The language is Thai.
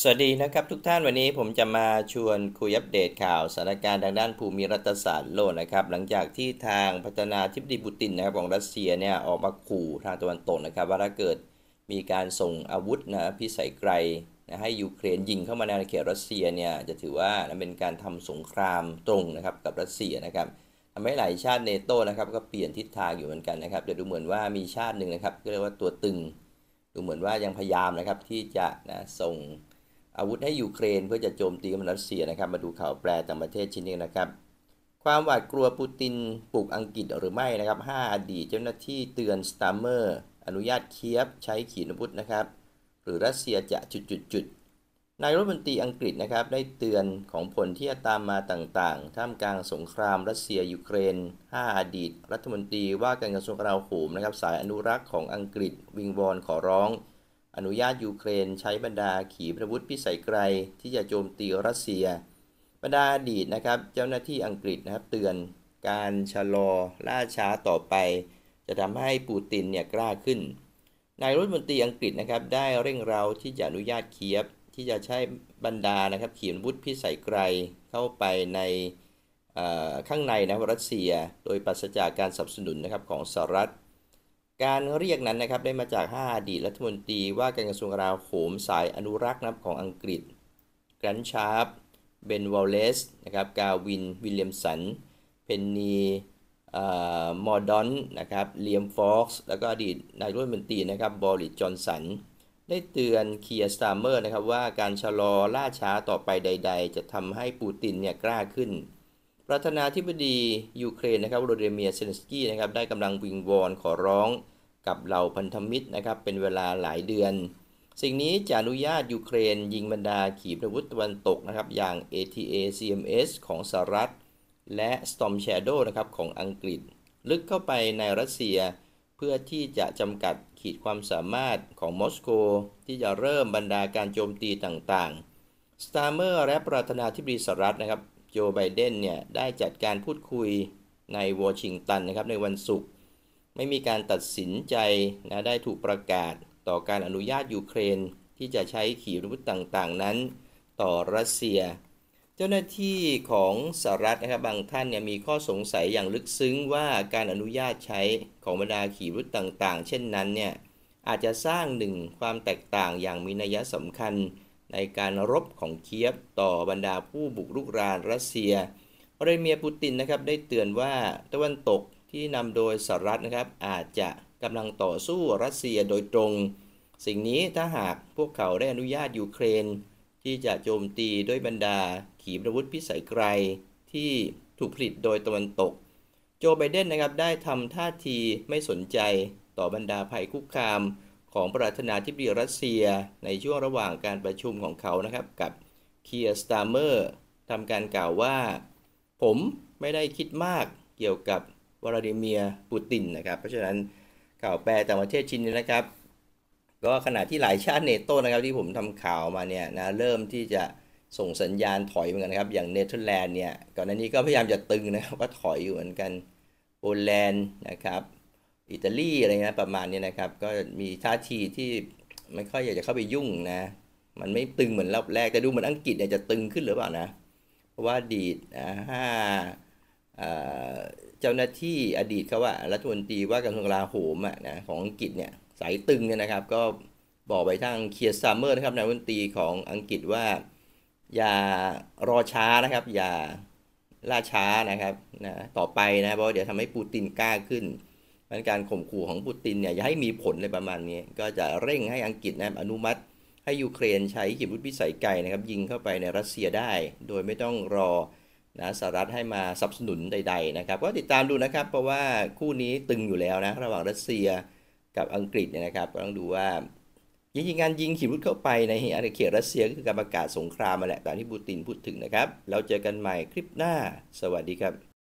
สวัสดีนะครับทุกท่านวันนี้ผมจะมาชวนคุยอัปเดตข่าวสถานการณ์ทางด้านภูมิรัฐศาสตร์โลกนะครับ หลังจากที่ทางพัฒนาทิบดีบุตินนะครับของรัสเซียเนี่ยออกมาขู่ทางตะวันตกนะครับ ว่าถ้าเกิดมีการส่งอาวุธนะพิสัยไกลนะให้ยูเครนยิงเข้ามาในเขตรัสเซียเนี่ยจะถือว่าเป็นการทำสงครามตรงนะครับกับรัสเซียนะครับทำให้หลายชาติเนโตนะครับ ก็เปลี่ยนทิศทางอยู่เหมือนกันนะครับจะดูเหมือนว่ามีชาติหนึ่งนะครับก็เรียกว่าตัวตึง ดูเหมือนว่ายังพยายามนะครับที่จะนะส่งอาวุธให้ยูเครนเพื่อจะโจมตีกับรัสเซียนะครับมาดูข่าวแปลจากประเทศชิ้นนี้นะครับ ความหวาดกลัวปูตินปลุกอังกฤษหรือไม่นะครับ 5 อดีตเจ้าหน้าที่เตือนสตาร์เมอร์ อนุญาตเคียบใช้ขีอาวุธนะครับ หรือรัสเซียจะจุดจุดจุดนายรัฐมนตรีอังกฤษนะครับได้เตือนของผลที่จะตามมาต่างๆ ท่ามกลางสงครามรัสเซียยูเครน 5 อดีตรัฐมนตรีว่าการกระทรวงกลาโหมนะครับสายอนุรักษ์ของอังกฤษวิงวอนขอร้องอนุญาตยูเครนใช้บรรดาขีปนาวุธพิสัยไกล ที่จะโจมตีรัสเซีย บรรดาอดีตนะครับเจ้าหน้าที่อังกฤษนะครับเตือนการชะลอล่าช้าต่อไป จะทำให้ปูตินเนี่ยกล้าขึ้นนายรัฐมนตรีอังกฤษนะครับได้เร่งเร้าที่จะอนุญาตเคียบที่จะใช้บรรดานะครับขีปนาวุธพิสัยไกลเข้าไปในข้างในนะรัสเซีย โดยปราศจากการสนับสนุนนะครับของสหรัฐการเรียกนั้นนะครับได้มาจาก 5อดีตรัฐมนตรี ว่าการกระทรวงกลาโหมสายอนุรักษ์นับของอังกฤษกรันชาร์ปเบนวอลเลสนะครับกาวินวิลเลียมสันเพนนีมอร์ดอนนะครับเลียมฟ็อกซ์แล้วก็อดีตนายรัฐมนตรีนะครับบริจอนสันได้เตือนเคียร์สตาร์เมอร์นะครับว่าการชะลอล่าช้าต่อไปใดๆ จะทำให้ปูตินเนี่ยกล้าขึ้นประธานาธิบดี ยูเครนนะครับโรเดเมียเซเลนสกี้นะครับได้กำลังวิงวอนขอร้องกับเหล่าพันธมิตรนะครับเป็นเวลาหลายเดือน สิ่งนี้จะอนุญาตยูเครนยิงบรรดาขีปนาวุธตะวันตกนะครับอย่าง ATA CMS ของสหรัฐและ Storm Shadow นะครับของอังกฤษ ลึกเข้าไปในรัสเซียเพื่อที่จะจำกัดขีดความสามารถของมอสโกที่จะเริ่มบรรดาการโจมตีต่างๆสตาร์เมอร์และประธานาธิบดีสหรัฐนะครับโจ ไบเดน เนี่ย ได้จัดการพูดคุยในวอชิงตันนะครับ ในวันศุกร์ ไม่มีการตัดสินใจนะ ได้ถูกประกาศต่อการอนุญาตยูเครนที่จะใช้ขีปนาวุธต่างๆ นั้น ต่อรัสเซีย เจ้าหน้าที่ของสหรัฐนะครับบางท่านเนี่ยมีข้อสงสัยอย่างลึกซึ้งว่าการอนุญาตใช้ของบรรดาขีปนาวุธต่างๆ เช่นนั้นเนี่ยอาจจะสร้างหนึ่งความแตกต่างอย่างมีนัยสำคัญในการรบของเคียบต่อบรรดาผู้บุกรุกรานรัสเซียวลาดิเมียร์ปูตินนะครับได้เตือนว่าตะวันตกที่นำโดยสหรัฐนะครับ อาจจะกำลังต่อสู้รัสเซียโดยตรง สิ่งนี้ถ้าหากพวกเขาได้อนุญาตยูเครน ที่จะโจมตีด้วยบรรดาขีปนาวุธพิสัยไกลที่ถูกผลิตโดยตะวันตก โจไบเดนนะครับได้ทำท่าทีไม่สนใจต่อบรรดาภัยคุกคามของประธานาธิบดีรัสเซียในช่วงระหว่างการประชุมของเขานะครับ กับเคียร์สตาร์เมอร์ทำการกล่าวว่า ผมไม่ได้คิดมากเกี่ยวกับวลาดิเมียร์ปูตินนะครับ เพราะฉะนั้นข่าวแปลต่างประเทศชินนี้นะครับ ก็ขณะที่หลายชาติเนโตนะครับที่ผมทำข่าวมาเนี่ยนะเริ่มที่จะส่งสัญญาณถอยเหมือนกันครับ อย่างเนเธอร์แลนด์เนี่ย ก่อนหน้านี้ก็พยายามจะตึงนะว่าก็ถอยอยู่เหมือนกันโปแลนด์นะครับอิตาลีอะไรเงี้ยประมาณนี้นะครับ ก็มีท่าทีที่ไม่ค่อยอยากจะเข้าไปยุ่งนะ มันไม่ตึงเหมือนรอบแรก แต่ดูเหมือนอังกฤษเนี่ยจะตึงขึ้นหรือเปล่านะ เพราะว่าอดีตห้าเจ้าหน้าที่อดีตเขาว่ารัฐมนตรีว่าการกระทรวงกลาโหมอ่ะนะของอังกฤษเนี่ย สายตึงเนี่ยนะครับ ก็บอกไปทางเคียร์ซัมเมอร์นะครับนายรัฐมนตรีของอังกฤษว่าอย่ารอช้านะครับอย่าล่าช้านะครับนะต่อไปนะเพราะเดี๋ยวทำให้ปูตินกล้าขึ้นพันการข่มขู่ของปูตินเนี่ยจะให้มีผลเลยประมาณนี้ ก็จะเร่งให้อังกฤษนะครับอนุมัติ ให้ยูเครนใช้ขีปนาวุธพิสัยไกลนะครับ ยิงเข้าไปในรัสเซียได้ โดยไม่ต้องรอนะสหรัฐ ให้มาสนับสนุนใดๆนะครับก็ติดตามดูนะครับ เพราะว่าคู่นี้ตึงอยู่แล้วนะ ระหว่างรัสเซียกับอังกฤษเนี่ยนะครับก็ต้องดูว่าจริงๆการยิงขีปนาวุธเข้าไปในอาณาเขตรัสเซียก็คือการประกาศสงครามมาแหละตามที่ปูตินพูดถึงนะครับเราเจอกันใหม่คลิปหน้าสวัสดีครับ